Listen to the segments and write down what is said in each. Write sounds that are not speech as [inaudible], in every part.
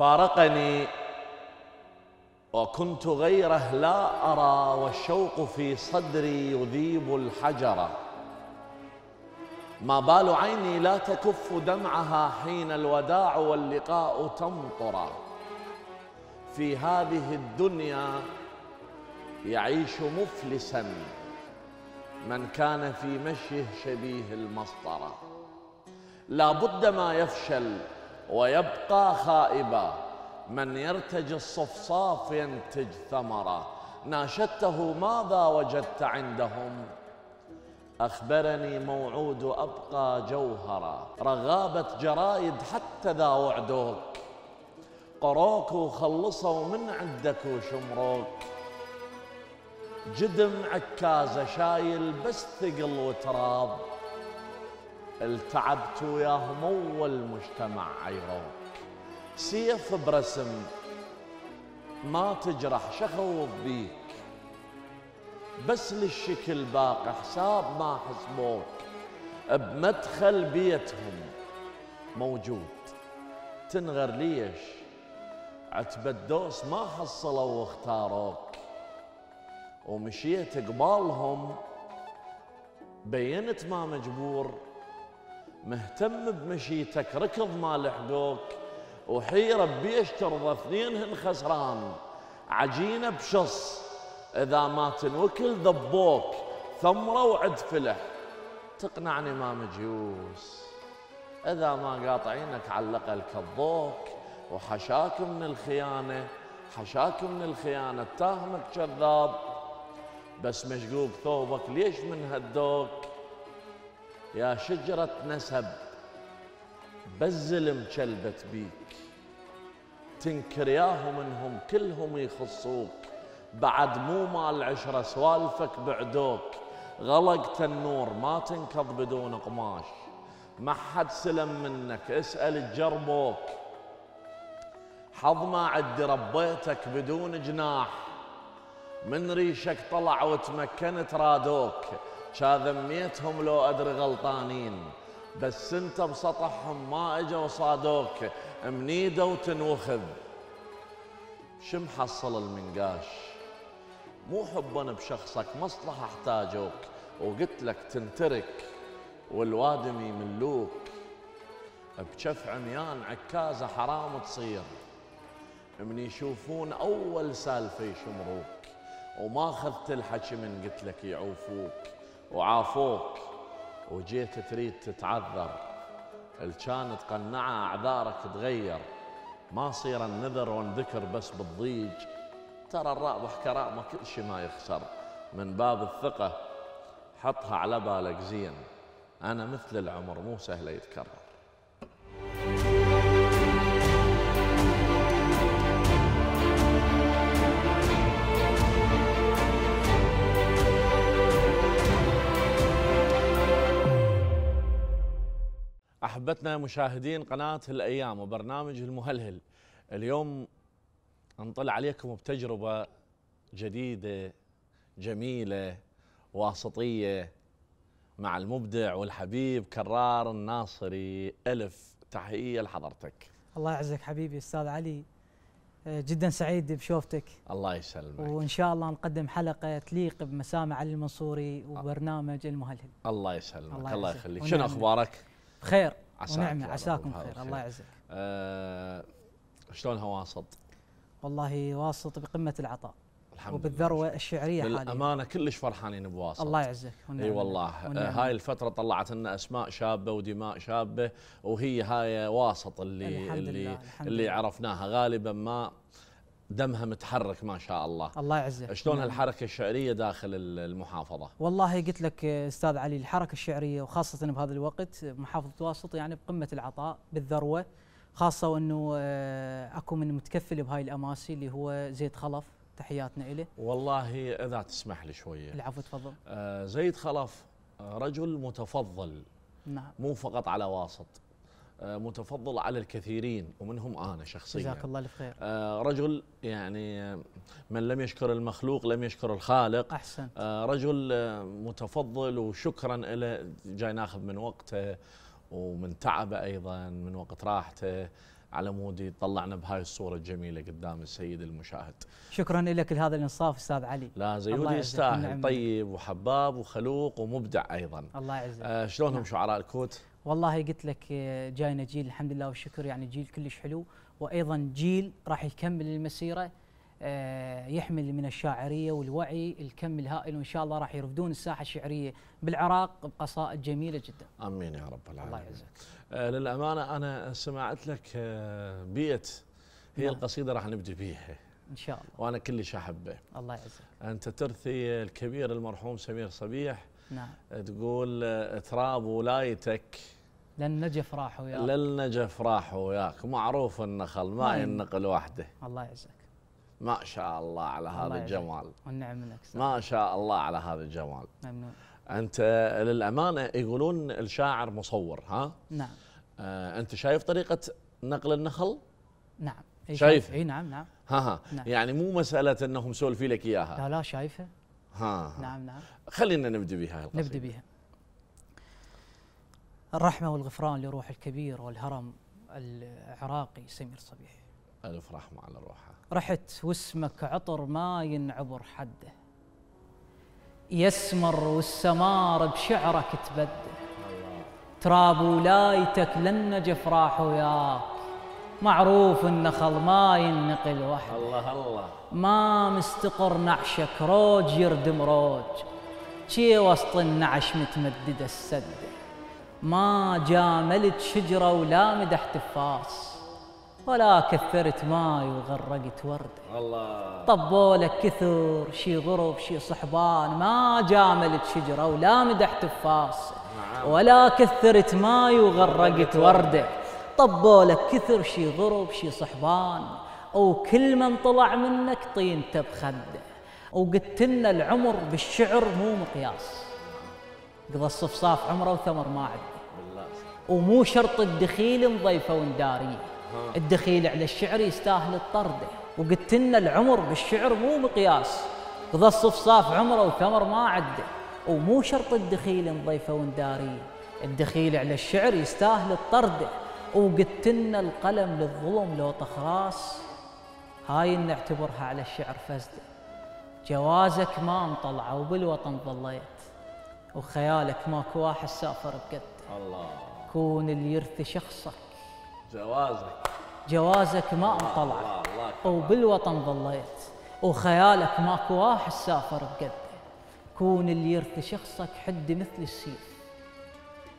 فارقني وكنت غيره لا أرى والشوق في صدري يذيب الحجرة ما بال عيني لا تكف دمعها حين الوداع واللقاء تمطر في هذه الدنيا يعيش مفلسا من كان في مشيه شبيه المسطره لا بد ما يفشل ويبقى خائبا من يرتج الصفصاف ينتج ثمرة ناشدته ماذا وجدت عندهم أخبرني موعود أبقى جوهرا رغابة جرايد حتى ذا وعدوك قروك وخلصوا من عندك وشمروك جدم عكازة شايل بس ثقل وتراب التعبت وياهم المجتمع عيروك سيف برسم ما تجرح شخوف بيك بس للشكل باقي حساب ما حسبوك بمدخل بيتهم موجود تنغر ليش عتبة دوس ما حصلوا واختاروك ومشيت قبالهم بينت ما مجبور مهتم بمشيتك ركض ما لحقوك وحيرة بيش ترضى اثنينهن خسران عجينة بشص إذا ما تنوكل ذبوك ثمرة وعد فلح تقنعني ما مجيوس إذا ما قاطعينك علق الكذوك وحشاك من الخيانة حشاك من الخيانة تاهمك كذاب بس مشقوق ثوبك ليش من هدوك يا شجرة نسب بزل مكلبت بيك تنكر ياهم منهم كلهم يخصوك بعد مو مال عشرة سوالفك بعدوك غلقت النور ما تنكض بدون قماش ما حد سلم منك اسأل حظ ما عدي ربيتك بدون جناح من ريشك طلع وتمكنت رادوك شا ذميتهم لو أدري غلطانين بس انت بسطحهم ما اجوا صادوك منيده وتنوخذ شو محصل المنقاش مو حبا بشخصك مصلحة احتاجوك وقلت لك تنترك والوادم يملوك بكف عميان عكازة حرام تصير من يشوفون أول سالفة يشمروك وما أخذت الحكي من قلت لك يعوفوك وعافوك وجيت تريد تتعذر اللي تقنع قنعة أعذارك تغير ما صير النذر والذكر بس بالضيج ترى الرابح كرامة كل شيء ما يخسر من باب الثقة حطها على بالك زين أنا مثل العمر مو سهلة يتكرر أحبتنا مشاهدين قناة الأيام وبرنامج المهلهل اليوم نطلع عليكم بتجربة جديدة جميلة واسطية مع المبدع والحبيب كرار الناصري ألف تحية لحضرتك الله يعزك حبيبي أستاذ علي آه، جدا سعيد بشوفتك الله يسلمك وان شاء الله نقدم حلقه تليق بمسامع علي المنصوري وبرنامج المهلهل الله يسلمك الله, الله يخليك شنو اخبارك بخير ونعمه عساكم بخير الله يعزك أه شلون هواصط؟ والله واسط بقمه العطاء الحمد وبالذروه لله. الشعريه حاليا للامانه كلش فرحانين بواسط الله يعزك اي والله آه هاي الفتره طلعت لنا اسماء شابه ودماء شابه وهي هاي واسط اللي اللي, اللي, اللي عرفناها غالبا ما دمها متحرك ما شاء الله الله يعزك شلون هالحركه نعم. الشعريه داخل المحافظه والله قلت لك استاذ علي الحركه الشعريه وخاصه بهذا الوقت محافظه واسط يعني بقمه العطاء بالذروه خاصه وانه آه، اكو من متكفل بهاي الاماسي اللي هو زيد خلف تحياتنا اليه والله اذا تسمح لي شويه العفو تفضل آه زيد خلف آه، رجل متفضل نعم مو فقط على واسط آه، متفضل على الكثيرين ومنهم انا شخصيا جزاك الله الف خير آه، رجل يعني من لم يشكر المخلوق لم يشكر الخالق احسن آه، رجل متفضل وشكرا له جاي ناخذ من وقته ومن تعبه ايضا من وقت راحته على مود يطلعنا بهاي الصوره الجميله قدام السيد المشاهد. شكرا لك لهذا الانصاف استاذ علي. لا زيودي يستاهل نعم. طيب وحباب وخلوق ومبدع ايضا. الله يعزك. آه شلونهم نعم. شعراء الكوت؟ والله قلت لك آه، جاينا جيل الحمد لله والشكر يعني جيل كلش حلو وايضا جيل راح يكمل المسيره آه، يحمل من الشاعريه والوعي الكم الهائل وان شاء الله راح يرفدون الساحه الشعريه بالعراق بقصائد جميله جدا. امين يا رب العالمين. الله يعزك. آه للامانه انا سمعت لك آه بيت هي نعم. القصيده راح نبدي بيها. ان شاء الله. وانا كلش احبه. الله يعزك. انت ترثي الكبير المرحوم سمير صبيح نعم. تقول تراب ولايتك لن نجف راحوا ياك لن نجف راحوا وياك معروف النخل ما ينقل وحده الله يعزك ما شاء الله على هذا الجمال والنعم منك ما شاء الله على هذا الجمال ممنون انت للامانه يقولون الشاعر مصور ها نعم آه انت شايف طريقه نقل النخل نعم شايف اي نعم نعم ها ها نعم. يعني مو مساله انهم سولفي لك اياها لا لا شايفه ها نعم نعم خلينا نبدأ بها نبدأ بها الرحمة والغفران لروح الكبير والهرم العراقي سمير صبيح ألف رحمة على روحه رحت واسمك عطر ما ينعبر حده يسمر والسمار بشعرك تبدل تراب ولايتك للنجف راح وياك معروف النخل ما ينقل وحده الله الله ما مستقر نعشك روج يردم روج شي وسط النعش متمدد السد ما جاملت شجرة ولا مدحت تفاص ولا كثرت ماي وغرقت وردة الله طبولك كثر شي غرب شي صحبان ما جاملت شجرة ولا مدحت تفاص نعم. ولا كثرت ماي وغرقت وردة طبولك كثر شي غرب شي صحبان وكل من طلع منك طينته بخده وقلت لنا العمر بالشعر مو مقياس قضى الصفصاف عمره وثمر ما عنده ومو شرط الدخيل نضيفه ونداريه الدخيل على الشعر يستاهل الطرده وقلت لنا العمر بالشعر مو مقياس قضى الصفصاف عمره وثمر ما عنده ومو شرط الدخيل نضيفه ونداريه الدخيل على الشعر يستاهل الطرده وقلت لنا القلم للظلم لو راس هاي نعتبرها على الشعر فزدة جوازك ما انطلع وبالوطن ظليت وخيالك ماكو واحد سافر بقد الله كون اللي يرثي شخصك جوازك جوازك ما انطلع وبالوطن ظليت وخيالك ماكو واحد سافر بقد كون اللي يرثي شخصك حد مثل السيف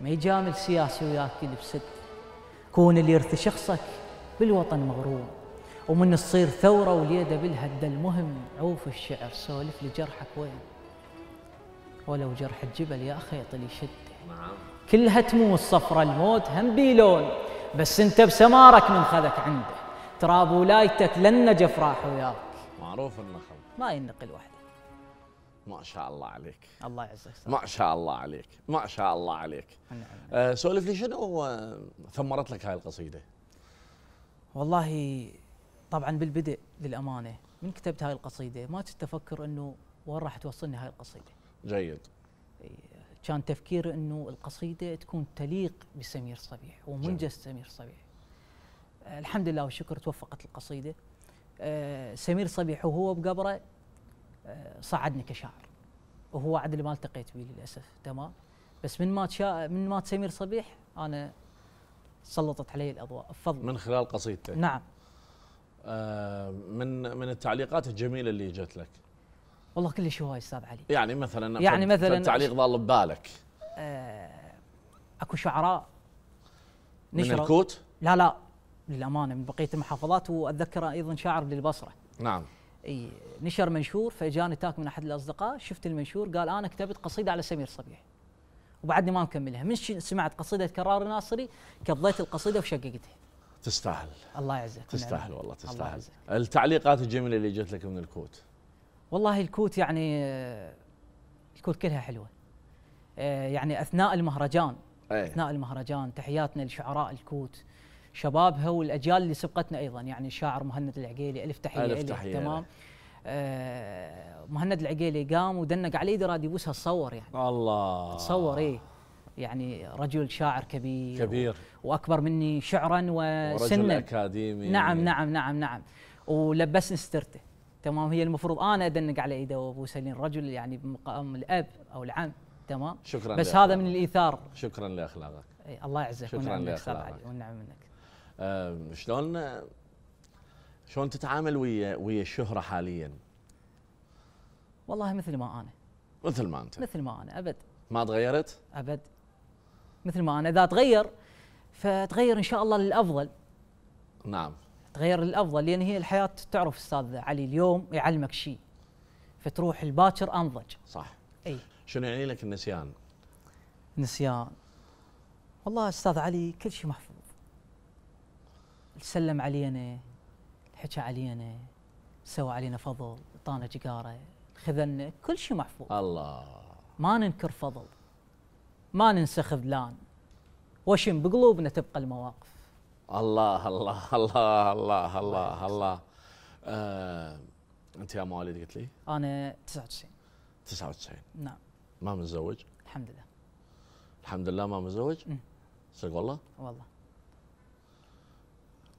ما يجامل سياسي وياك اللي بسد كون اللي يرثي شخصك بالوطن مغروم ومن تصير ثوره وليده بالهد المهم عوف الشعر سولف لجرحك وين ولو جرح الجبل يا اخي اللي شده نعم. كلها تموت صفرة الموت هم بيلون بس انت بسمارك من خذك عنده تراب ولايتك لن نجف راح وياك معروف النخل ما ينقل وحده ما شاء الله عليك الله يعزك ما شاء الله عليك ما شاء الله عليك نعم، نعم. آه، سولف لي شنو آه، ثمرت لك هاي القصيده والله طبعا بالبدء للامانه من كتبت هاي القصيده ما كنت افكر انه وين راح توصلني هاي القصيده. جيد. كان تفكير انه القصيده تكون تليق بسمير صبيح ومنجز سمير صبيح. الحمد لله والشكر توفقت القصيده. سمير صبيح وهو بقبره صعدني كشاعر. وهو عدل ما التقيت به للاسف تمام. بس من مات من مات سمير صبيح انا سلطت علي الاضواء فضل من خلال قصيدته نعم آه، من من التعليقات الجميله اللي جت لك والله كلش هواي استاذ علي يعني مثلا يعني مثلا التعليق ضال ببالك آه، اكو شعراء نشروا من الكوت؟ لا لا للامانه من بقيه المحافظات واتذكر ايضا شاعر للبصره نعم اي نشر منشور فجاني تاك من احد الاصدقاء شفت المنشور قال انا كتبت قصيده على سمير صبيح وبعدني ما مكملها من سمعت قصيده كرار ناصري كضيت القصيده وشققتها تستاهل الله يعزك نعم. تستاهل والله تستاهل التعليقات الجميله اللي جت لك من الكوت والله الكوت يعني آه، الكوت كلها حلوه آه، يعني اثناء المهرجان أيه. اثناء المهرجان تحياتنا لشعراء الكوت شبابها والاجيال اللي سبقتنا ايضا يعني الشاعر مهند العقيلي الف تحيه الف تحيه تمام آه مهند العقيلي قام ودنق على ايدي يبوسها تصور يعني الله تصور ايه يعني رجل شاعر كبير كبير واكبر مني شعرا وسنا ورجل اكاديمي نعم نعم نعم نعم ولبسني سترته تمام هي المفروض انا ادنق على ايده وابو سليم رجل يعني بمقام الاب او العم تمام شكرا بس لأخلاقك. هذا من الايثار شكرا لاخلاقك الله يعزك شكرا لاخلاقك والنعم منك أه شلون شلون تتعامل ويا ويا الشهره حاليا؟ والله مثل ما انا مثل ما انت مثل ما انا ابد ما تغيرت؟ ابد مثل ما انا اذا تغير فتغير ان شاء الله للافضل نعم تغير للافضل لان هي الحياه تعرف استاذ علي اليوم يعلمك شيء فتروح الباكر انضج صح اي شنو يعني لك النسيان؟ نسيان والله استاذ علي كل شيء محفوظ سلم علينا حكى علينا سوى علينا فضل اعطانا جقاره خذلنا كل شيء محفوظ الله ما ننكر فضل ما ننسى خذلان وشم بقلوبنا تبقى المواقف الله الله الله الله الله الله آه، انت يا مواليد قلت لي؟ انا 99 99 نعم ما متزوج؟ الحمد لله الحمد لله ما متزوج؟ صدق والله؟ والله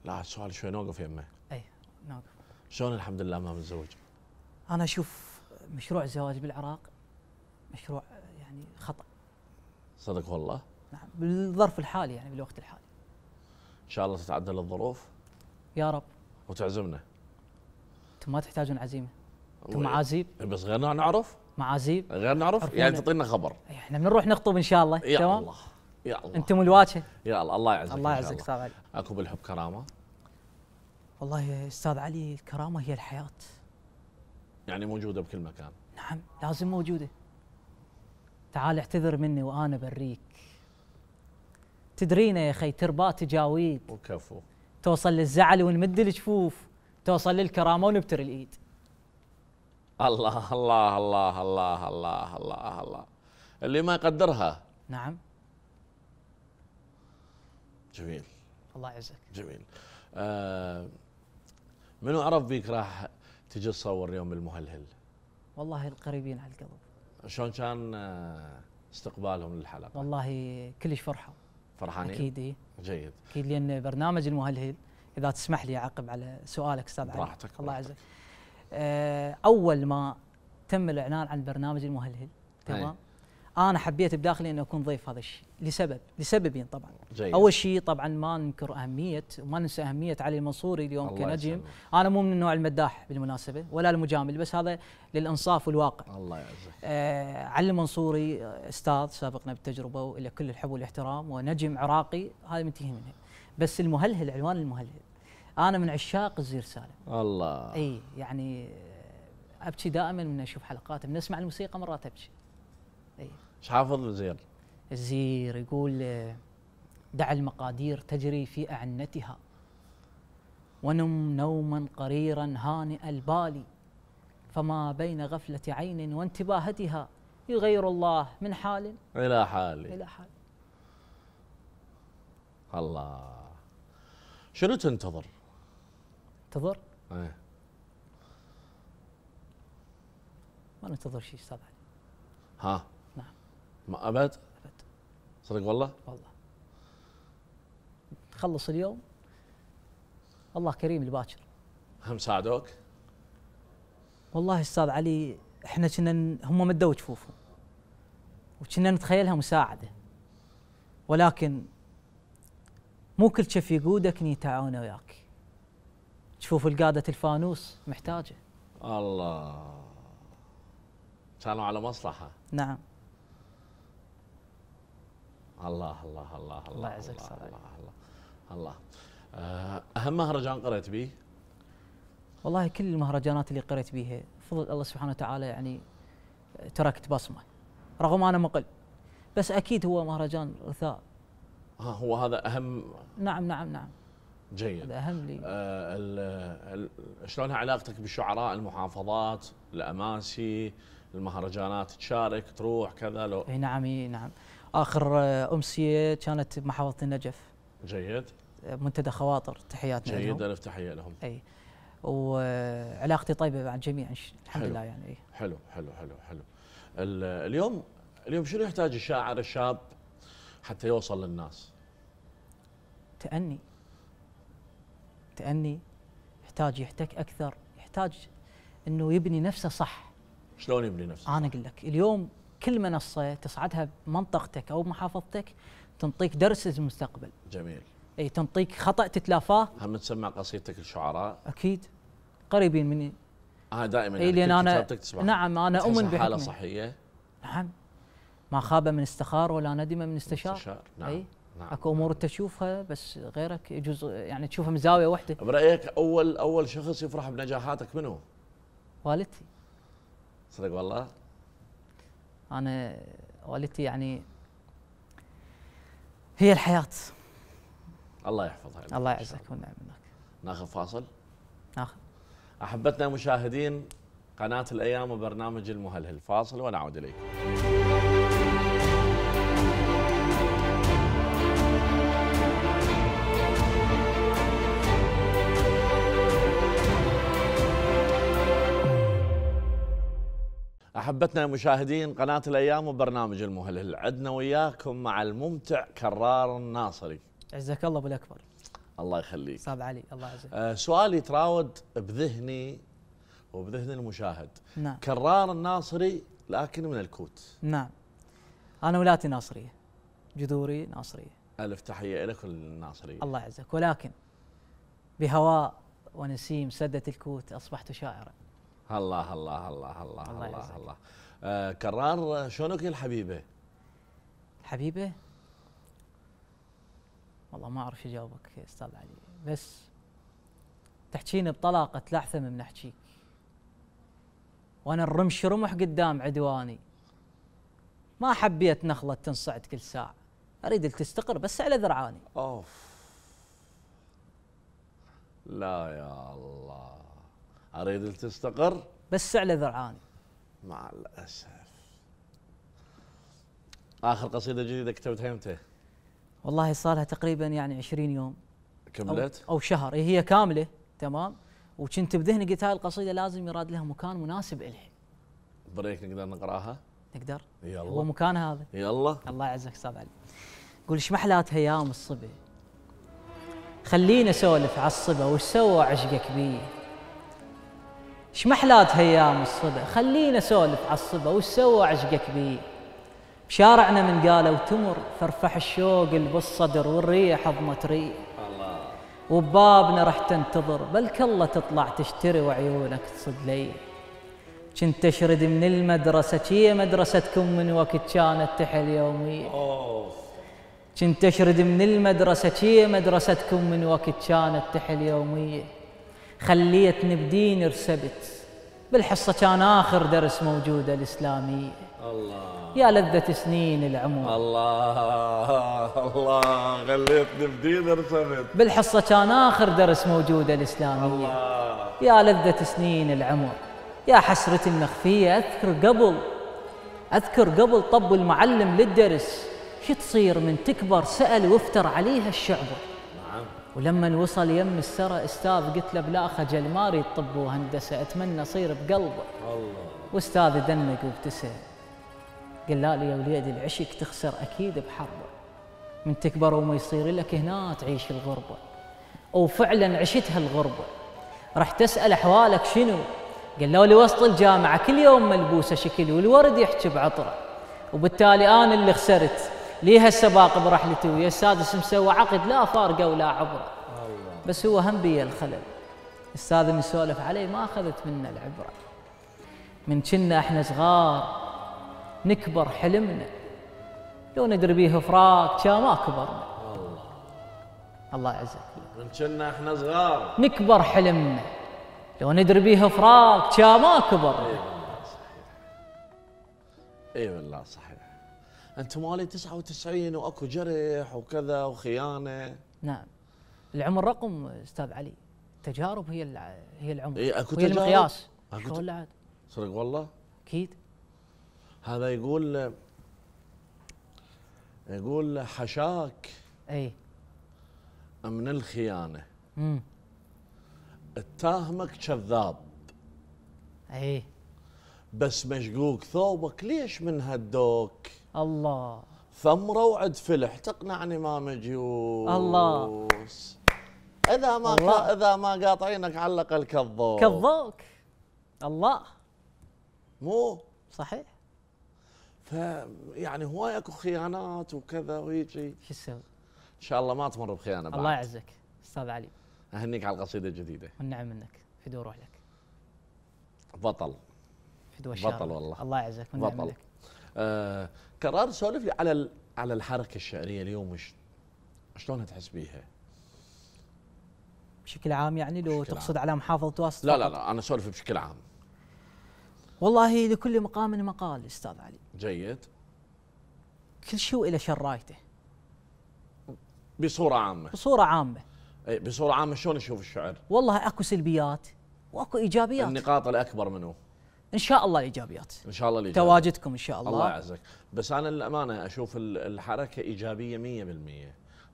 لا السؤال شوي نوقف يمه اي نوقف شلون الحمد لله ما متزوج؟ انا اشوف مشروع الزواج بالعراق مشروع يعني خطا صدق والله؟ نعم بالظرف الحالي يعني بالوقت الحالي ان شاء الله تتعدل الظروف يا رب وتعزمنا انتم ما تحتاجون عزيمه انتم معازيب إيه، بس غيرنا نعرف معازيب غير نعرف يعني تعطينا خبر إيه، احنا بنروح نخطب ان شاء الله يا تمام الله يا الله انتم الواجهه يا الله الله يعزك الله يعزك استاذ علي اكو بالحب كرامه والله استاذ علي الكرامه هي الحياه يعني موجوده بكل مكان نعم لازم موجوده تعال اعتذر مني وانا بريك تدرينا يا اخي تربات تجاويد وكفو توصل للزعل ونمد الجفوف توصل للكرامه ونبتر الايد الله الله الله الله الله الله الله اللي ما يقدرها نعم جميل الله يعزك جميل آه منو عرف بيك راح تجي تصور يوم المهلهل والله القريبين على القلب شلون كان آه، استقبالهم للحلقه والله كلش فرحه فرحانين اكيد إيه؟ جيد اكيد لان برنامج المهلهل اذا تسمح لي اعقب على سؤالك استاذ علي براحتك الله يعزك آه، اول ما تم الاعلان عن برنامج المهلهل تمام انا حبيت بداخلي اني اكون ضيف هذا الشيء لسبب لسببين طبعا جيد. اول شيء طبعا ما ننكر اهميه وما ننسى اهميه علي المنصوري اليوم كنجم انا مو من النوع المداح بالمناسبه ولا المجامل بس هذا للانصاف والواقع الله يعزك آه علي المنصوري استاذ سابقنا بالتجربه وله كل الحب والاحترام ونجم عراقي هذا منتهي منه بس المهلهل عنوان المهلهل انا من عشاق الزير سالم الله اي يعني ابكي دائما من اشوف حلقاته من اسمع الموسيقى مرات ابكي اي ايش حافظ الزير؟ الزير يقول دع المقادير تجري في أعنتها ونم نوما قريرا هانئ البال فما بين غفلة عين وانتباهتها يغير الله من حال إلى حال إلى حال الله شنو تنتظر؟ انتظر؟ ايه ما ننتظر شيء استاذ علي ها؟ نعم ما ابد؟ صدق والله؟ والله تخلص اليوم الله كريم الباكر هم ساعدوك؟ والله استاذ علي احنا كنا هم مدوا جفوفهم وكنا نتخيلها مساعده ولكن مو كل شف يقودك يتعاون وياك تشوف القادة الفانوس محتاجه الله كانوا على مصلحه نعم الله الله الله الله الله يعزك الله, الله الله الله آه، اهم مهرجان قرأت به؟ والله كل المهرجانات اللي قرأت بها بفضل الله سبحانه وتعالى يعني تركت بصمه رغم انا مقل بس اكيد هو مهرجان رثاء ها هو هذا اهم نعم نعم نعم جيد هذا اهم لي آه شلون علاقتك بشعراء المحافظات الاماسي المهرجانات تشارك تروح كذا لو اي نعم اي نعم اخر آه، امسيه كانت بمحافظه النجف جيد آه، منتدى خواطر تحياتنا جيد الف تحيه لهم اي وعلاقتي طيبه مع الجميع الحمد لله يعني أي. حلو حلو حلو حلو اليوم اليوم شنو يحتاج الشاعر الشاب حتى يوصل للناس تأني تأني يحتاج يحتك أكثر يحتاج أنه يبني نفسه صح شلون يبني نفسه أنا أقول لك اليوم كل منصه تصعدها بمنطقتك او محافظتك تنطيك درس المستقبل جميل. اي تنطيك خطا تتلافاه. هم تسمع قصيدتك الشعراء؟ اكيد قريبين مني. اه دائما اي يعني لان انا نعم انا اؤمن بحكمه حاله صحيه؟ نعم ما خاب من استخار ولا ندم من استشار. استشار نعم. أي. نعم. اكو امور انت تشوفها بس غيرك جزء يعني تشوفها من زاويه واحده برايك اول اول شخص يفرح بنجاحاتك منو؟ والدتي صدق والله؟ انا والدتي يعني هي الحياه الله يحفظها الله يعزك ونعم منك ناخذ فاصل ناخذ احبتنا مشاهدين قناه الايام وبرنامج المهلهل فاصل ونعود اليكم احبتنا مشاهدين قناه الايام وبرنامج المهلهل عدنا وياكم مع الممتع كرار الناصري عزك الله ابو الاكبر الله يخليك صاب علي الله يعزك آه سؤال يتراود بذهني وبذهن المشاهد نعم كرار الناصري لكن من الكوت نعم انا ولاتي ناصريه جذوري ناصريه الف تحيه لك الناصريه الله يعزك ولكن بهواء ونسيم سدت الكوت اصبحت شاعرا الله الله الله الله الله الله, الله. كرار شلونك يا الحبيبه؟ الحبيبه؟ والله ما اعرف اجاوبك استاذ علي بس تحكيني بطلاقه تلعثم من احكيك وانا الرمش رمح قدام عدواني ما حبيت نخله تنصعد كل ساعه اريد تستقر بس على ذرعاني اوف لا يا الله أريد أن تستقر بس على ذرعاني مع الأسف آخر قصيدة جديدة كتبتها امتى؟ والله صار لها تقريبا يعني 20 يوم كملت؟ أو, أو شهر إيه، هي كاملة تمام وكنت بذهني قلت هاي القصيدة لازم يراد لها مكان مناسب إلها بريك نقدر نقراها؟ نقدر يلا هو مكان هذا يلا الله يعزك استاذ علي قول ايش محلات هيام الصبي خلينا اسولف على الصبا وش سوى عشقك بيه ايش محلات هيام الصبا خلينا سولف على الصبا وش سوى عشقك بي بشارعنا من قالوا تمر فرفح الشوق بالصدر والريح عظمة ريح الله وبابنا راح تنتظر بلك الله تطلع تشتري وعيونك تصد لي كنت اشرد من المدرسة هي مدرستكم من وقت كانت تحل يومي كنت اشرد من المدرسة هي مدرستكم من وقت كانت تحل يومي خليتني بديني رسبت بالحصة كان آخر درس موجودة الإسلامية الله يا لذة سنين العمر الله الله خليتني بدين رسبت بالحصة كان آخر درس موجودة الإسلامية الله يا لذة سنين العمر يا حسرة المخفية أذكر قبل أذكر قبل طب المعلم للدرس شو تصير من تكبر سأل وافتر عليها الشعبة ولما وصل يم السرى استاذ قلت له بلا خجل ما اريد طب وهندسه اتمنى اصير بقلبه الله واستاذ دنق وابتسم قال لي يا وليدي العشق تخسر اكيد بحربه من تكبر وما يصير لك هنا تعيش الغربه وفعلا عشت هالغربه راح تسال احوالك شنو قالوا لي وسط الجامعه كل يوم ملبوسه شكل والورد يحكي بعطره وبالتالي انا اللي خسرت ليها هسه باقي برحلته ويا السادس مسوى عقد لا فارقه ولا عبره أيوة. بس هو هم بي الخلل استاذ نسولف عليه ما اخذت منا العبره من كنا احنا صغار نكبر حلمنا لو ندري بيه فراق كان ما كبرنا الله الله يعزك من كنا احنا صغار نكبر حلمنا لو ندري بيه فراق كان ما كبرنا اي أيوة والله صحيح أيوة انت مالي 99 واكو جرح وكذا وخيانه نعم العمر رقم استاذ علي تجارب هي هي العمر إيه اكو هي المقياس شلون عاد صدق والله اكيد هذا يقول يقول حشاك اي من الخيانه امم اتهمك كذاب اي بس مشقوق ثوبك ليش من هدوك الله روعد فلح تقنعني ما مجيوس الله اذا ما الله. اذا ما قاطعينك علق الكذوب كذوك الله مو صحيح ف يعني هواي اكو خيانات وكذا ويجي شو تسوي؟ ان شاء الله ما تمر بخيانه بعد الله يعزك استاذ علي اهنيك على القصيده الجديده والنعم منك فدوى روح لك بطل فدوى الشارع بطل والله الله يعزك والنعم منك آه سولف لي على على الحركه الشعريه اليوم وش شلون تحس بيها؟ بشكل عام يعني لو تقصد عام. على محافظه واسط لا لا لا انا اسولف بشكل عام والله لكل مقام مقال استاذ علي جيد كل شيء له شرايته بصوره عامه بصوره عامه إيه، بصوره عامه شلون نشوف الشعر؟ والله اكو سلبيات واكو ايجابيات النقاط الاكبر منه ان شاء الله ايجابيات ان شاء الله الإيجابيات. تواجدكم ان شاء الله الله يعزك بس انا للامانه اشوف الحركه ايجابيه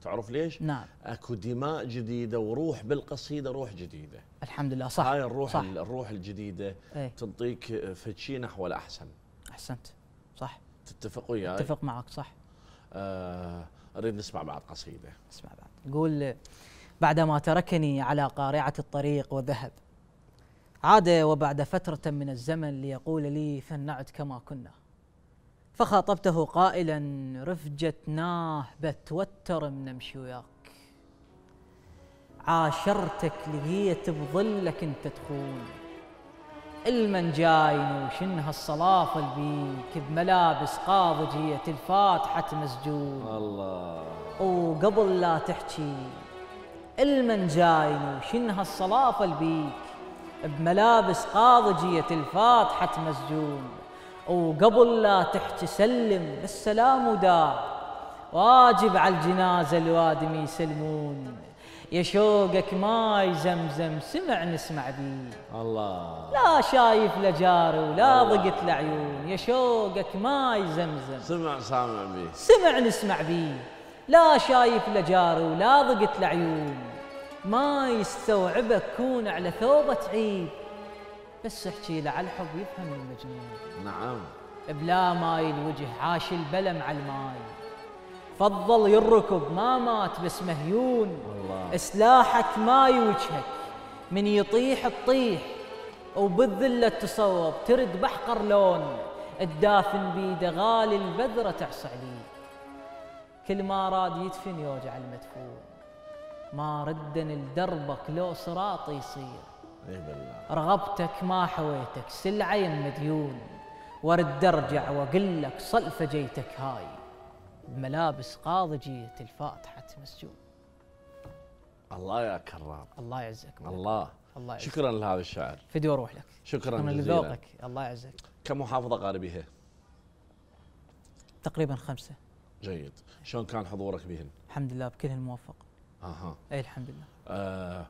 100% تعرف ليش؟ نعم اكو دماء جديده وروح بالقصيده روح جديده الحمد لله صح هاي الروح صح. الروح الجديده ايه؟ تنطيك فتشي نحو الاحسن احسنت صح تتفق وياي؟ اتفق معك صح آه اريد نسمع بعض قصيده نسمع بعض قول بعدما تركني على قارعه الطريق وذهب عاد وبعد فترة من الزمن ليقول لي فلنعد كما كنا فخاطبته قائلا ناح بتوتر من نمشي وياك عاشرتك لقيت بظلك انت تخون المن جاين وشن هالصلافة البيك بملابس قاضجية الفاتحة مسجون الله وقبل لا تحكي المن جاين وشن هالصلافة البيك بملابس قاضجية الفاتحة مسجون وقبل لا تحكي سلم بالسلام وداع واجب على الجنازة الوادم يسلمون يا شوقك ماي زمزم سمع نسمع بيه الله لا شايف لا ولا ضقت لعيون يا شوقك ماي زمزم سمع سامع بيه سمع نسمع بيه لا شايف لا ولا ضقت لعيون ما يستوعبك كون على ثوبه تعيب بس احكي له على الحب يفهم المجنون نعم بلا ماي الوجه عاش البلم على الماي فضل يركب ما مات بس مهيون الله. سلاحك ما يوجهك من يطيح تطيح وبالذلة تصوب ترد بحقر لون الدافن بيده غالي البذرة تعصى عليه كل ما راد يدفن يوجع المدفون ما ردني لدربك لو صراط يصير رغبتك ما حويتك سلعة مديون ديون ورد ارجع واقول لك صلفة جيتك هاي بملابس قاضي جيت الفاتحة مسجون الله يا كرام الله يعزك الله الله يعزك. شكرا لهذا الشاعر فيديو اروح لك شكرا, شكرا جزيلا لذوقك الله يعزك كم محافظة بها؟ تقريبا خمسة جيد شلون كان حضورك بهن؟ الحمد لله بكل الموفق اها اي الحمد لله آه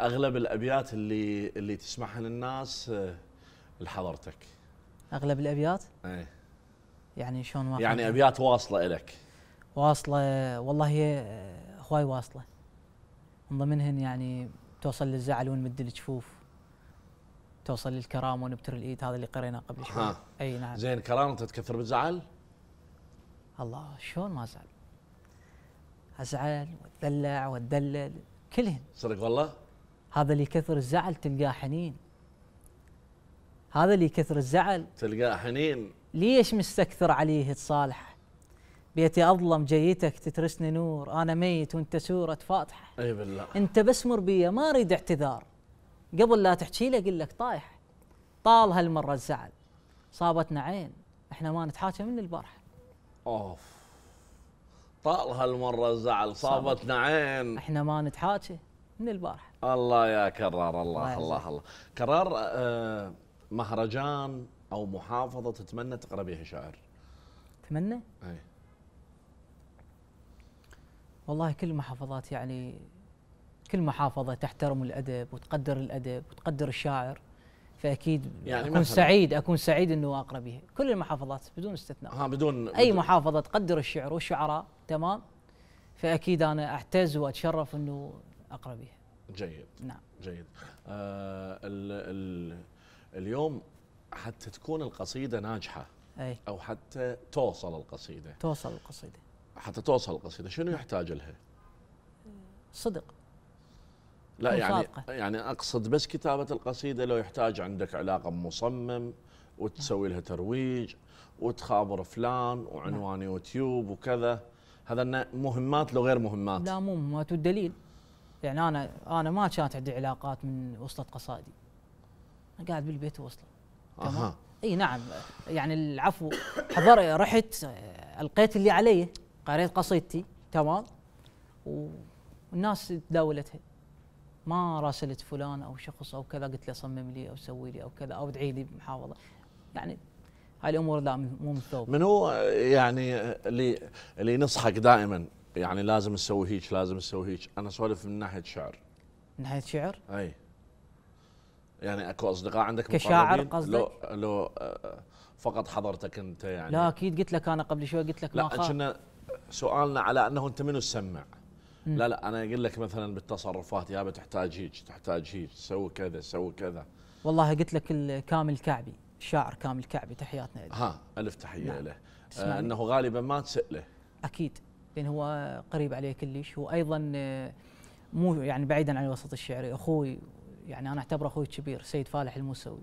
اغلب الابيات اللي اللي تسمعها للناس آه، لحضرتك اغلب الابيات؟ اي يعني شلون يعني ابيات واصله لك واصله والله هي آه، هواي واصله من ضمنهن يعني توصل للزعل ونمد الجفوف توصل للكرامه ونبتر الايد هذا اللي قريناه قبل شوي اي نعم زين انت تكثر بالزعل؟ الله شلون ما زعل ازعل واتدلع واتدلل كلهن صدق والله هذا اللي كثر الزعل تلقاه حنين هذا اللي كثر الزعل تلقاه حنين ليش مستكثر عليه تصالح بيتي اظلم جيتك تترسني نور انا ميت وانت سوره فاتحه اي بالله انت بس مر بيا ما اريد اعتذار قبل لا تحكي لي اقول لك طايح طال هالمره الزعل صابتنا عين احنا ما نتحاكى من البارحه اوف طال هالمره الزعل صابتنا عين احنا ما نتحاكي من البارحه الله يا كرار الله الله الله, الله. كرار آه مهرجان او محافظه تتمنى تقرا بها شعر تمنى اي والله كل المحافظات يعني كل محافظه تحترم الادب وتقدر الادب وتقدر الشاعر فاكيد يعني اكون مثلاً. سعيد اكون سعيد انه اقرا بها كل المحافظات بدون استثناء ها بدون اي بدون محافظه تقدر الشعر والشعراء تمام فاكيد انا اعتز واتشرف انه اقرا بها جيد نعم جيد آه ال ال اليوم حتى تكون القصيده ناجحه أي. او حتى توصل القصيده توصل القصيده حتى توصل القصيده شنو يحتاج لها صدق لا يعني يعني اقصد بس كتابه القصيده لو يحتاج عندك علاقه مصمم وتسوي لها ترويج وتخابر فلان وعنوان يوتيوب وكذا هذا مهمات لو غير مهمات لا مو مهمات والدليل يعني انا انا ما كانت عندي علاقات من وصلت قصائدي انا قاعد بالبيت ووصله اها اي نعم يعني العفو حضر رحت آه، القيت اللي علي قريت قصيدتي تمام والناس تداولتها ما راسلت فلان او شخص او كذا قلت له صمم لي او سوي لي او كذا او ادعي لي بمحافظه يعني هاي الامور لا مو مثل من هو يعني اللي اللي ينصحك دائما يعني لازم تسوي هيك لازم تسوي هيك انا اسولف من ناحيه شعر من ناحيه شعر؟ اي يعني اكو اصدقاء عندك كشاعر قصدك؟ لو لو آه، فقط حضرتك انت يعني لا اكيد قلت لك انا قبل شوي قلت لك لا ما كنا سؤالنا على انه انت منو تسمع؟ لا لا انا اقول لك مثلا بالتصرفات يابا تحتاج هيك تحتاج هيك سوي كذا سوي كذا والله قلت لك كامل كعبي الشاعر كامل كعبي تحياتنا له ها الف تحيه نعم. له آه انه غالبا ما تساله اكيد لان هو قريب عليه كلش وايضا آه، مو يعني بعيدا عن الوسط الشعري اخوي يعني انا اعتبره اخوي الكبير سيد فالح الموسوي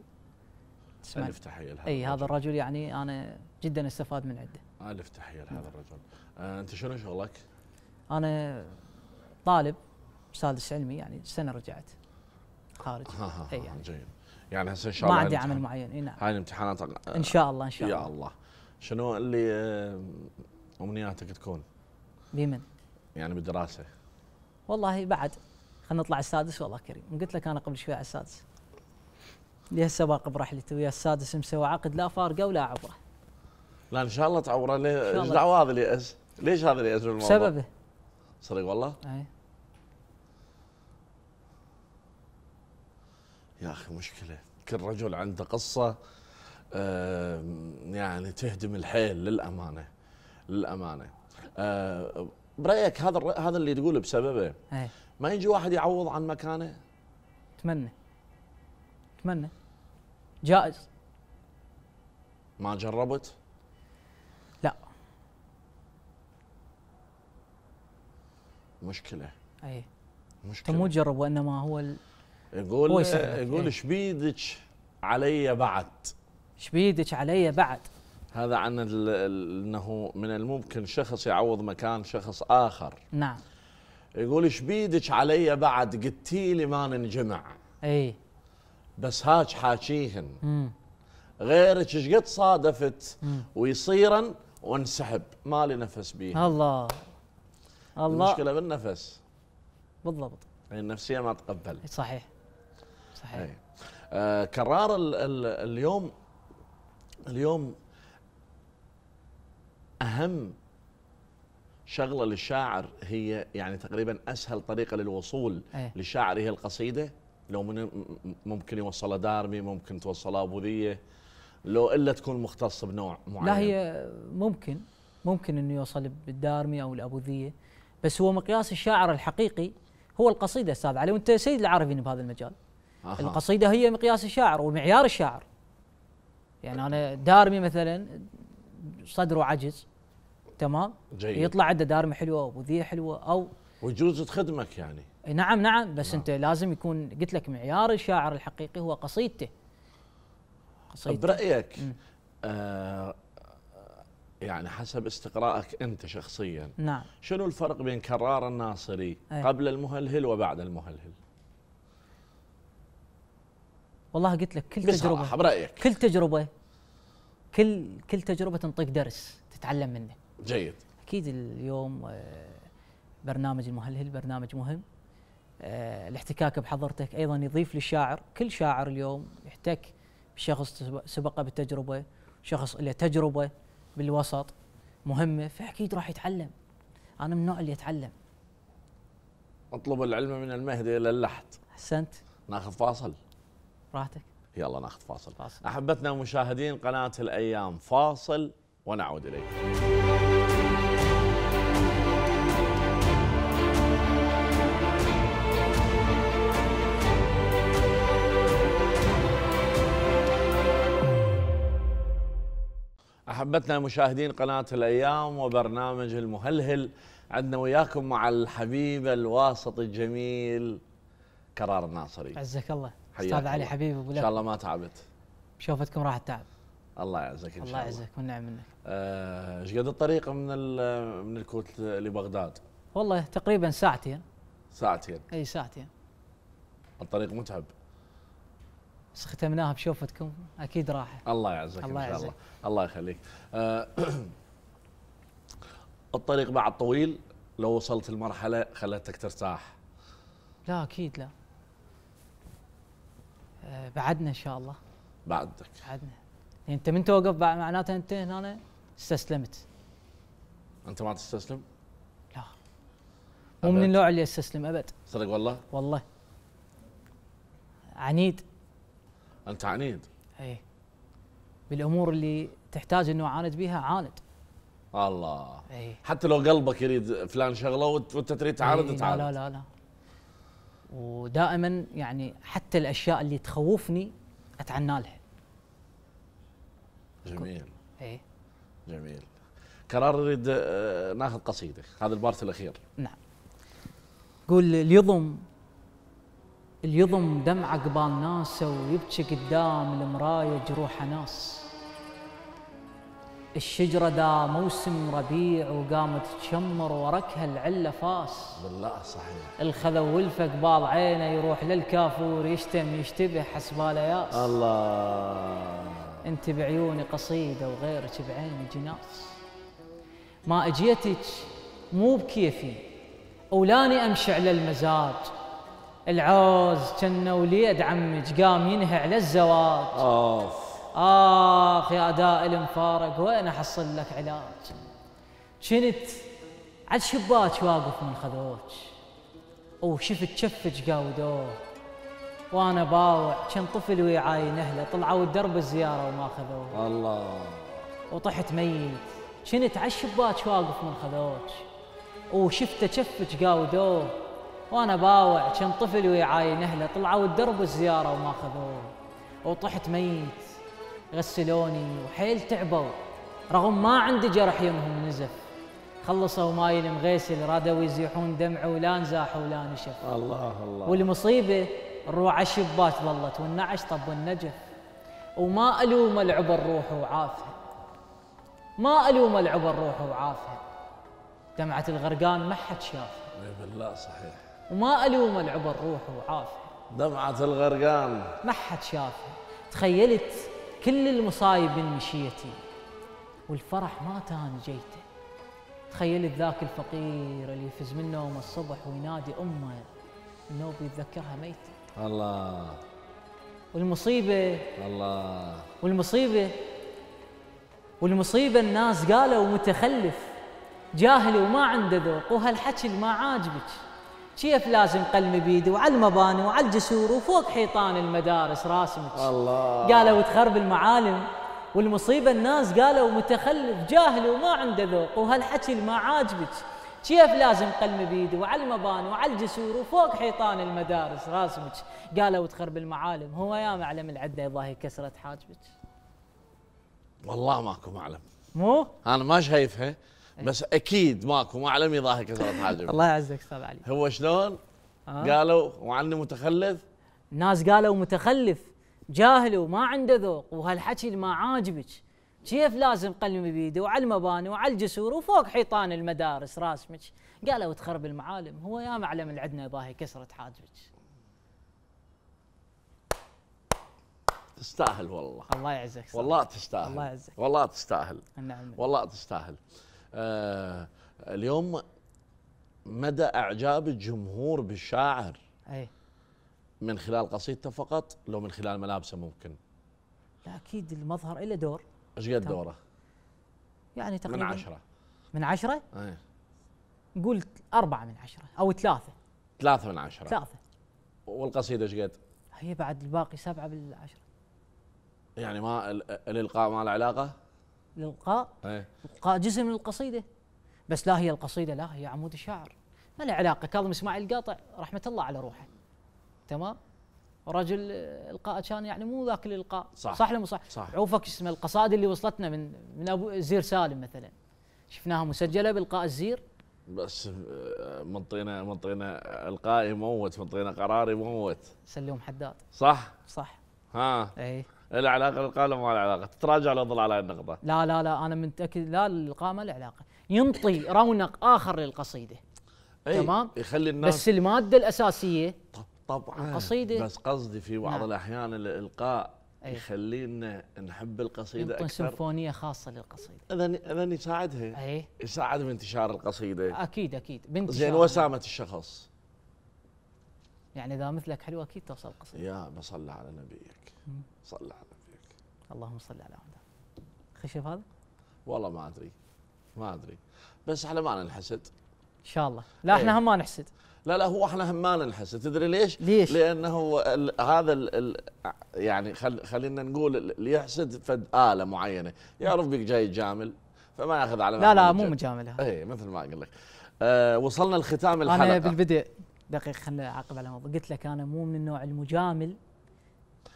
الف تحيه لهذا اي هذا الرجل يعني انا جدا استفاد من عنده الف تحيه لهذا الرجل آه انت شنو شغلك؟ انا طالب سادس علمي يعني سنه رجعت خارج ها ها اي يعني جيد يعني هسه ان شاء الله ما عندي عمل معين اي نعم هاي الامتحانات ان شاء الله ان شاء الله يا الله شنو اللي آه، امنياتك تكون؟ بمن؟ يعني بالدراسه والله بعد خلينا نطلع السادس والله كريم قلت لك انا قبل شوي على السادس لي هسه باقي برحلتي ويا السادس مسوي عقد لا فارقه ولا عبره لا ان شاء الله تعوره ليش ايش دعوه هذا الياس؟ ليش هذا الياس بالموضوع؟ سببه صدق والله؟ اي يا اخي مشكله كل رجل عنده قصه يعني تهدم الحيل للامانه للامانه آه، برايك هذا هذا اللي تقوله بسببه إيه. ما يجي واحد يعوض عن مكانه اتمنى اتمنى جائز ما جربت لا مشكله اي مشكله طيب مو جرب وانما هو ال... جول جول شبيدتش علي بعد شبيدتش علي بعد هذا عن انه من الممكن شخص يعوض مكان شخص اخر نعم يقول شبيدك علي بعد قلتي لي ما ننجمع اي بس هاج حاكيهن غيرك ايش قد صادفت ويصيرا وانسحب ما لي نفس بيه الله الله المشكله بالنفس بالضبط النفسيه ما تقبل صحيح صحيح آه، كرار الـ الـ اليوم اليوم اهم شغله للشاعر هي يعني تقريبا اسهل طريقه للوصول أيه. للشاعر هي القصيده لو من ممكن يوصلها دارمي ممكن توصلها ذيه لو الا تكون مختص بنوع معين لا هي ممكن ممكن انه يوصل بالدارمي او الابوذيه بس هو مقياس الشاعر الحقيقي هو القصيده استاذ علي وانت سيد العارفين بهذا المجال أه. القصيده هي مقياس الشاعر ومعيار الشاعر يعني انا دارمي مثلا صدره عجز تمام جيد. يطلع عنده دارمي حلوه وذي حلوه او وجوز تخدمك يعني نعم نعم بس نعم. انت لازم يكون قلت لك معيار الشاعر الحقيقي هو قصيدته طيب، قصيدته برايك آه، يعني حسب استقرائك انت شخصيا نعم شنو الفرق بين كرار الناصري ايه؟ قبل المهلهل وبعد المهلهل والله قلت لك كل تجربه برايك كل تجربه كل كل تجربه تنطيك درس تتعلم منه جيد اكيد اليوم آه، برنامج المهلهل برنامج مهم آه، الاحتكاك بحضرتك ايضا يضيف للشاعر كل شاعر اليوم يحتك بشخص سبقه بالتجربه شخص له تجربه بالوسط مهمه فاكيد راح يتعلم انا من النوع اللي يتعلم اطلب العلم من المهد الى اللحد احسنت ناخذ فاصل براحتك يلا ناخذ فاصل. فاصل احبتنا مشاهدين قناه الايام فاصل ونعود اليكم احبتنا مشاهدين قناه الايام وبرنامج المهلهل عندنا وياكم مع الحبيب الواسط الجميل كرار الناصري عزك الله استاذ علي حبيبي ابو ان شاء الله ما تعبت بشوفتكم راح التعب الله يعزك ان شاء الله الله يعزك والنعم منك آه، ايش قد الطريق من من الكوت لبغداد؟ والله تقريبا ساعتين ساعتين اي ساعتين الطريق متعب بس ختمناها بشوفتكم اكيد راح الله يعزك الله ان شاء الله الله يخليك أه [clears throat] الطريق بعد طويل لو وصلت المرحله خلتك ترتاح لا اكيد لا آه، بعدنا ان شاء الله بعدك بعدنا يعني انت من توقف معناته انت هنا استسلمت انت ما تستسلم؟ لا مو من النوع اللي يستسلم ابد صدق والله؟ والله عنيد انت عنيد؟ اي بالامور اللي تحتاج انه اعاند بها عاند الله أي. حتى لو قلبك يريد فلان شغله وانت تريد تعاند إيه، تعاند لا لا لا لا ودائما يعني حتى الاشياء اللي تخوفني اتعنى لها جميل ايه جميل قرار نريد آه، ناخذ قصيده هذا البارت الاخير نعم قول اليضم اليضم دمعه قبال ناسه ويبكي قدام المرايه جروح ناس الشجرة دا موسم ربيع وقامت تشمر وركها العلة فاس بالله صحيح الخذ والفق قبال عينه يروح للكافور يشتم يشتبه حسباله ياس الله انت بعيوني قصيدة وغيرك بعيني جناس ما اجيتك مو بكيفي ولاني امشي على المزاج العوز كنا وليد عمك قام ينهي على الزواج اوف آخ يا داء المفارق وين أحصل لك علاج شنت عد شباك واقف من خذوك وشفت شفج قاودوه وانا باوع كان طفل ويعاين اهله طلعوا الدرب الزياره وما خذوه الله وطحت ميت كنت على الشباك واقف من خذوك وشفته شفج قاودوه وانا باوع كان طفل ويعاين اهله طلعوا الدرب الزياره وما خذوه وطحت ميت غسلوني وحيل تعبوا رغم ما عندي جرح يمهم نزف خلصوا ماي المغيسل رادوا يزيحون دمعه ولا نزاح ولا نشف الله الله والمصيبه الروعه الشباك ظلت والنعش طب النجف وما الوم العبر الروح وعافه ما الوم العبر الروح وعافه دمعه الغرقان ما حد شافها اي نعم، بالله صحيح وما الوم العبر الروح وعافه دمعه الغرقان ما حد شافها تخيلت كل المصايب من مشيتي والفرح ما تان جيته تخيلت ذاك الفقير اللي يفز من نومه الصبح وينادي امه انه بيتذكرها ميته الله والمصيبه الله والمصيبه والمصيبه الناس قالوا متخلف جاهل وما عنده ذوق وهالحكي ما عاجبك كيف لازم قلم بيدي وعلى المباني وعلى الجسور وفوق حيطان المدارس راسمك الله قالوا تخرب المعالم والمصيبه الناس قالوا متخلف جاهل وما عنده ذوق وهالحكي ما عاجبك كيف لازم قلم بيدي وعلى المباني وعلى الجسور وفوق حيطان المدارس راسمك قالوا تخرب المعالم هو يا معلم العده يضاهي كسرت حاجبك والله ماكو معلم مو انا ما شايفها إيه. بس اكيد ماكو ما علم يضاهي كثره حاجبه الله يعزك استاذ علي هو شلون؟ آه. قالوا وعني متخلف الناس قالوا متخلف جاهل وما عنده ذوق وهالحكي ما عاجبك كيف لازم قلم بيده وعلى المباني وعلى الجسور وفوق حيطان المدارس راسمك قالوا تخرب المعالم هو يا معلم اللي عندنا ضاهي كسرة حاجبك تستاهل والله الله يعزك والله تستاهل الله يعزك والله تستاهل نعم والله تستاهل آه اليوم مدى اعجاب الجمهور بالشاعر أي. من خلال قصيدته فقط لو من خلال ملابسه ممكن لا اكيد المظهر له دور ايش قد دوره؟ يعني تقريبا من عشرة من عشرة؟ اي نقول أربعة من عشرة أو ثلاثة ثلاثة من عشرة ثلاثة والقصيدة ايش قد؟ هي بعد الباقي سبعة بالعشرة يعني ما الإلقاء ما له علاقة؟ للقاء القاء إيه. جزء من القصيده بس لا هي القصيده لا هي عمود الشاعر ما له علاقه كاظم اسماعيل قاطع رحمه الله على روحه تمام رجل آه، القاء كان يعني مو ذاك الالقاء صح صح لم صح, صح عوفك اسمه القصائد اللي وصلتنا من من ابو زير سالم مثلا شفناها مسجله بالقاء الزير بس آه، منطينا منطينا القاء يموت منطينا قرار يموت سلوم حداد صح صح ها اي لا علاقه للقاء ما له علاقه تتراجع لو ظل على النقطه لا لا لا انا متاكد لا للقاء ما علاقه ينطي رونق اخر للقصيده أي تمام يخلي الناس بس الماده الاساسيه طبعا قصيده بس قصدي في بعض نعم. الاحيان الالقاء أيه. يخلينا نحب القصيده اكثر سيمفونيه خاصه للقصيده اذا اذا يساعدها اي يساعد بانتشار القصيده اكيد اكيد بانتشار زين وسامه الشخص يعني اذا مثلك حلو اكيد توصل قصيده يا صل على نبيك صلى على نبيك اللهم صل على محمد خشف هذا؟ والله ما ادري ما ادري بس احنا ما ننحسد ان شاء الله لا احنا إيه. هم ما نحسد لا لا هو احنا هم ما ننحسد تدري ليش؟ ليش؟ لانه ال هذا الـ الـ يعني خل خلينا نقول اللي يحسد فد اله معينه يعرف بك جاي جامل فما ياخذ على لا لا مو مجامله اي مثل ما اقول لك آه وصلنا لختام الحلقه انا بالبدء دقيقه خلنا اعقب على الموضوع قلت لك انا مو من النوع المجامل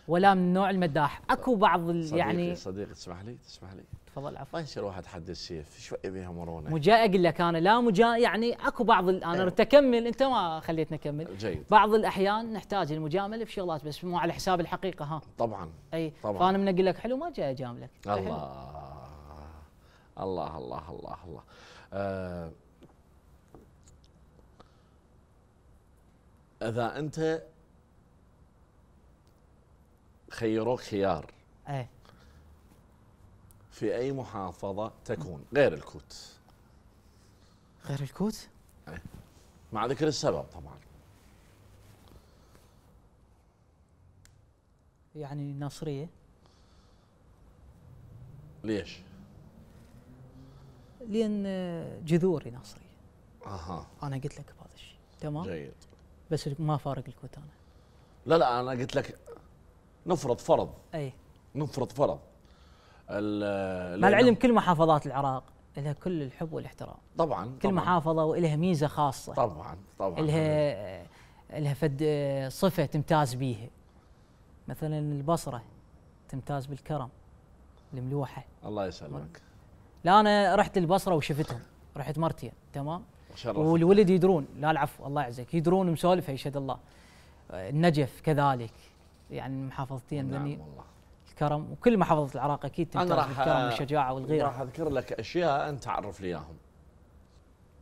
ولا من النوع المداح اكو بعض صديقي يعني صديقي تسمح لي تسمح لي تفضل عفوا ما يصير واحد حد السيف شوي بيها مرونه مجا اقول لك انا لا مجا يعني اكو بعض انا أه. تكمل انت ما خليتنا اكمل جيد بعض الاحيان نحتاج المجامله في شغلات بس مو على حساب الحقيقه ها طبعا اي طبعا فانا من اقول لك حلو ما جاي اجاملك الله. الله الله الله الله الله أه اذا انت خيروك خيار ايه في اي محافظه تكون غير الكوت غير الكوت؟ ايه مع ذكر السبب طبعا يعني الناصريه ليش؟ لان جذوري ناصريه اها انا قلت لك بهذا الشيء تمام؟ جيد بس ما فارق الكوت انا لا لا انا قلت لك نفرض فرض اي نفرض فرض مع العلم كل محافظات العراق لها كل الحب والاحترام طبعا كل طبعاً محافظه ولها ميزه خاصه طبعا طبعا لها لها فد صفه تمتاز بيها مثلا البصره تمتاز بالكرم الملوحه الله يسلمك لا انا رحت البصره وشفتهم رحت مرتين تمام شاء الله والولد يدرون لا العفو الله يعزك يدرون مسولف يشهد الله النجف كذلك يعني محافظتين نعم والله الكرم وكل محافظه العراق اكيد تمتاز بالكرم والشجاعه والغيره راح اذكر لك اشياء انت تعرف لي اياهم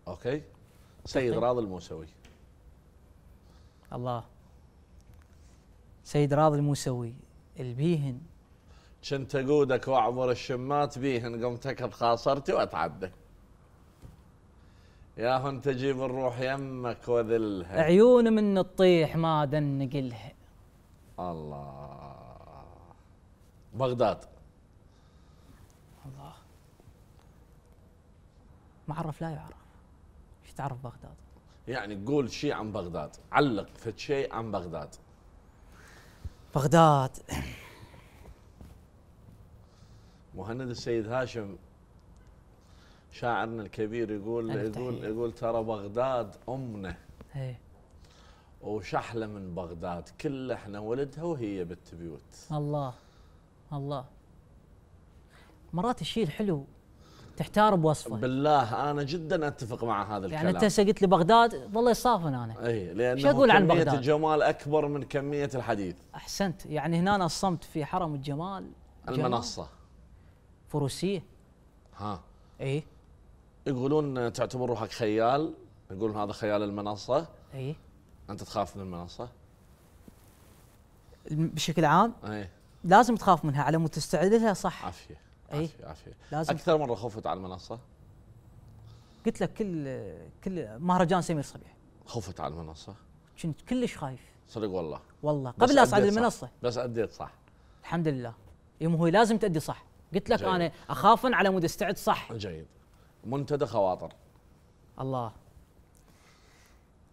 اوكي سيد راضي الموسوي الله سيد راضي الموسوي البيهن كنت اقودك واعمر الشمات بيهن قمت اكب خاصرتي يا هن تجيب الروح يمك وذلها عيون من تطيح ما دنق الله بغداد الله معرف لا يعرف ايش تعرف بغداد يعني قول شيء عن بغداد علق في شيء عن بغداد بغداد مهند السيد هاشم شاعرنا الكبير يقول يقول يقول ترى بغداد امنا ايه وشحله من بغداد كل احنا ولدها وهي بنت بيوت الله الله مرات الشيء الحلو تحتار بوصفه بالله انا جدا اتفق مع هذا يعني الكلام يعني انت قلت لي بغداد والله صافن انا اي لانه اقول عن بغداد كميه الجمال اكبر من كميه الحديث احسنت يعني هنا الصمت في حرم الجمال المنصه فروسيه ها اي يقولون تعتبر روحك خيال يقولون هذا خيال المنصه اي انت تخاف من المنصه بشكل عام اي لازم تخاف منها على مود تستعد لها صح عافيه عافيه عافيه لازم اكثر مره خفت على المنصه قلت لك كل كل مهرجان سمير صبيح خفت على المنصه كنت كلش خايف صدق والله والله قبل لا اصعد المنصه بس اديت صح الحمد لله يوم هو لازم تأدي صح قلت لك جيد. انا اخاف على مود استعد صح جيد منتدى خواطر الله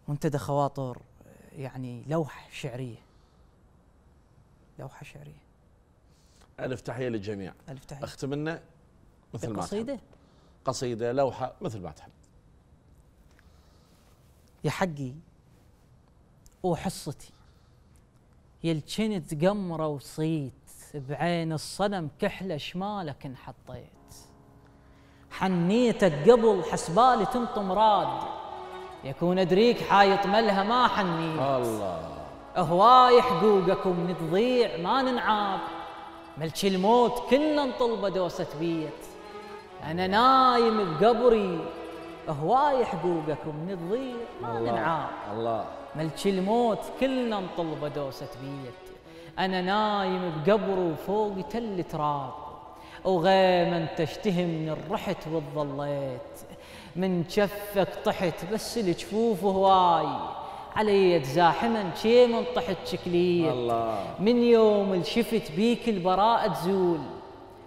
منتدى خواطر يعني لوحة شعرية لوحة شعرية ألف تحية للجميع ألف تحية أختم لنا مثل ما قصيدة قصيدة لوحة مثل ما تحب يا حقي وحصتي يلجنت قمرة وصيت بعين الصنم كحلة شمالك انحطيت حنيتك قبل حسبالي تنطم راد يكون ادريك حايط ملها ما حنيت الله هواي حقوقكم نتضيع ما ننعاب ملك الموت كلنا نطلبه دوسة بيت انا نايم بقبري هواي حقوقكم نتضيع ما الله ننعاب الله ملك الموت كلنا نطلبه دوسة بيت انا نايم بقبري وفوقي تل تراب وغيما تشتهم من رحت وتظليت من شفك طحت بس الجفوف هواي علي تزاحما شي من طحت شكلية الله من يوم الشفت بيك البراءة تزول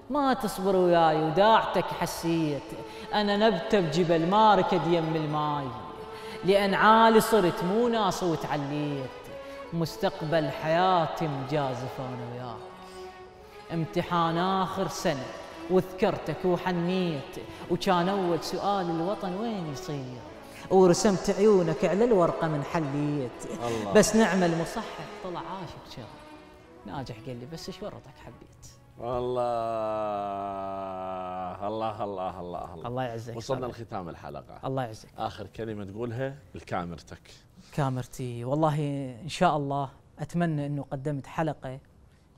ما تصبر وياي وداعتك حسيت أنا نبتة بجبل ما ركد يم الماي لأن عالي صرت مو ناص وتعليت مستقبل حياتي مجازف أنا وياك امتحان آخر سنة وذكرتك وحنيت وكان أول سؤال الوطن وين يصير ورسمت عيونك على الورقة من حليت الله. بس نعم المصحح طلع عاشق شغل ناجح قال لي بس ايش ورطك حبيت الله الله الله الله الله الله يعزك وصلنا لختام الحلقة الله يعزك آخر كلمة تقولها لكاميرتك كاميرتي والله إن شاء الله أتمنى أنه قدمت حلقة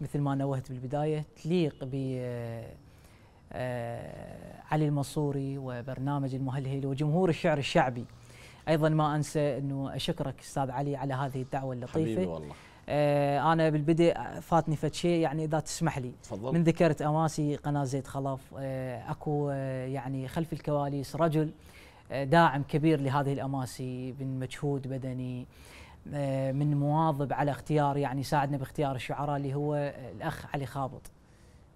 مثل ما نوهت بالبدايه تليق ب آه، علي المنصوري وبرنامج المهلهل وجمهور الشعر الشعبي ايضا ما انسى انه اشكرك استاذ علي على هذه الدعوه اللطيفه حبيبي والله آه، انا بالبدء فاتني فد شيء يعني اذا تسمح لي تفضل من ذكرت اماسي قناه زيت خلف آه، اكو يعني خلف الكواليس رجل داعم كبير لهذه الاماسي من مجهود بدني آه، من مواظب على اختيار يعني ساعدنا باختيار الشعراء اللي هو الاخ علي خابط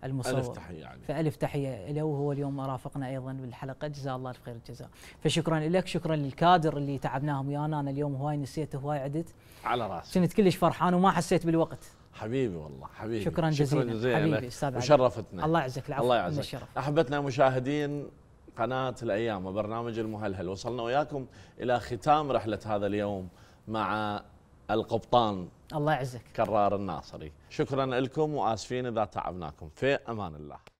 المصور ألف تحية علي. فألف تحية له وهو اليوم رافقنا أيضا بالحلقة جزاه الله خير الجزاء فشكرا لك شكرا للكادر اللي تعبناهم ويانا أنا اليوم هواي نسيت هواي عدت على راسي كنت كلش فرحان وما حسيت بالوقت حبيبي والله حبيبي شكرا جزيلا, شكرا جزيلا حبيبي استاذ وشرفتنا الله يعزك العفو الله يعزك احبتنا مشاهدين قناه الايام وبرنامج المهلهل وصلنا وياكم الى ختام رحله هذا اليوم مع القبطان الله يعزك كرار الناصري شكرا لكم واسفين اذا تعبناكم في امان الله